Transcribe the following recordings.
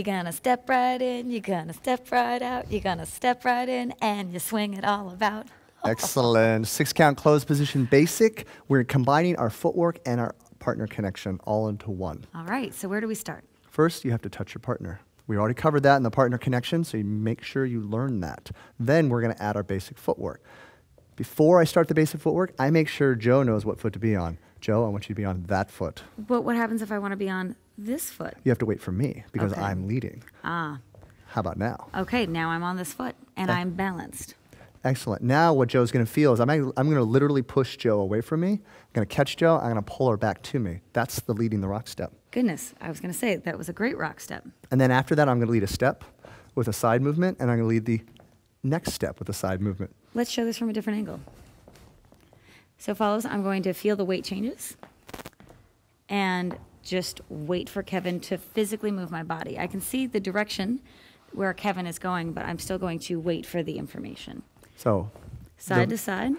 You're gonna step right in, you're gonna step right out, you're gonna step right in, and you swing it all about. Excellent. Six count close position basic. We're combining our footwork and our partner connection all into one. All right, so where do we start? First, you have to touch your partner. We already covered that in the partner connection, so you make sure you learn that. Then we're going to add our basic footwork. Before I start the basic footwork, I make sure Joe knows what foot to be on. Joe, I want you to be on that foot. But what happens if I want to be on this foot? You have to wait for me because okay. I'm leading. Ah. How about now? Okay, now I'm on this foot and uh, I'm balanced. Excellent. Now what Joe's going to feel is I'm, I'm going to literally push Joe away from me. I'm going to catch Joe. I'm going to pull her back to me. That's the leading the rock step. Goodness, I was going to say that was a great rock step. And then after that, I'm going to lead a step with a side movement, and I'm going to lead the next step with a side movement. Let's show this from a different angle. So follows, I'm going to feel the weight changes and just wait for Kevin to physically move my body. I can see the direction where Kevin is going, but I'm still going to wait for the information. So side the, to side.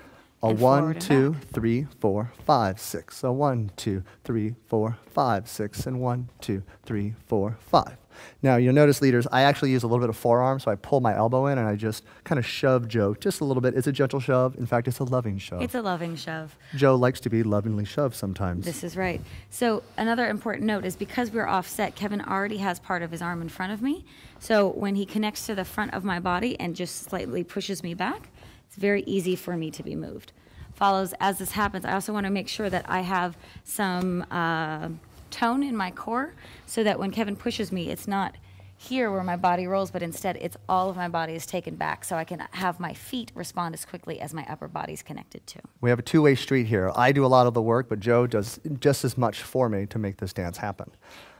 A one, two, back. three, four, five, six. A one, two, three, four, five, six, and one, two, three, four, five. Now, you'll notice, leaders, I actually use a little bit of forearm, so I pull my elbow in and I just kind of shove Joe just a little bit. It's a gentle shove. In fact, it's a loving shove. It's a loving shove. Joe likes to be lovingly shoved sometimes. This is right. So, another important note is because we're offset, Kevin already has part of his arm in front of me. So, when he connects to the front of my body and just slightly pushes me back, it's very easy for me to be moved. Follows as this happens. I also want to make sure that I have some uh, tone in my core so that when Kevin pushes me, it's not here where my body rolls, but instead it's all of my body is taken back so I can have my feet respond as quickly as my upper body's connected to. We have a two way street here. I do a lot of the work, but Joe does just as much for me to make this dance happen.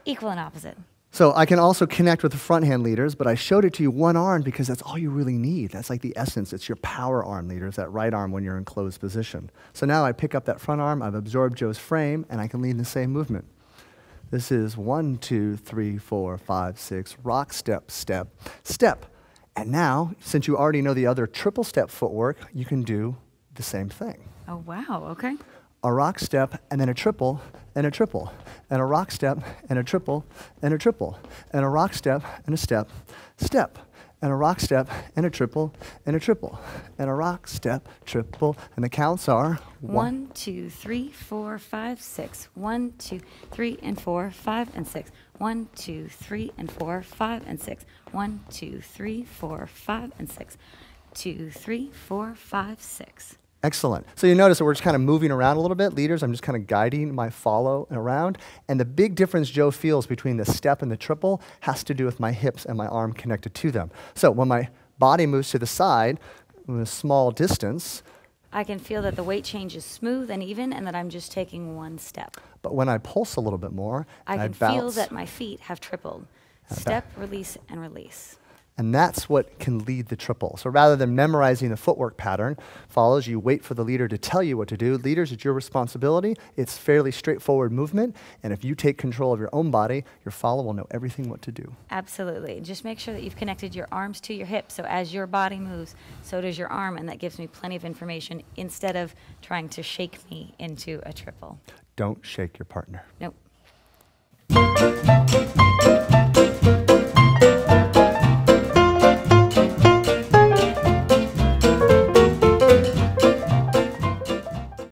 Equal and opposite. So I can also connect with the front hand leaders, but I showed it to you one arm because that's all you really need. That's like the essence. It's your power arm leaders, that right arm when you're in closed position. So now I pick up that front arm, I've absorbed Joe's frame, and I can lead the same movement. This is one, two, three, four, five, six, rock, step, step, step. And now, since you already know the other triple step footwork, you can do the same thing. Oh, wow, okay a rock step, and then a triple, and a triple, and a rock step, and a triple, and a triple, and a rock step, and a step, step, and a rock step, and a triple, and a triple, and a rock step, triple, and the counts are one, one two, three, four, and four, five, and six one two three and four, five, and six one two three four five and six two three four five six. Excellent. So you notice that we're just kind of moving around a little bit. Leaders, I'm just kind of guiding my follow around. And the big difference Joe feels between the step and the triple has to do with my hips and my arm connected to them. So when my body moves to the side, a small distance, I can feel that the weight change is smooth and even and that I'm just taking one step. But when I pulse a little bit more, I can I bounce, feel that my feet have tripled. Step, release, and release. And that's what can lead the triple. So rather than memorizing the footwork pattern, follows, you wait for the leader to tell you what to do. Leaders, it's your responsibility. It's fairly straightforward movement. And if you take control of your own body, your follower will know everything what to do. Absolutely. Just make sure that you've connected your arms to your hips. So as your body moves, so does your arm. And that gives me plenty of information instead of trying to shake me into a triple. Don't shake your partner. Nope.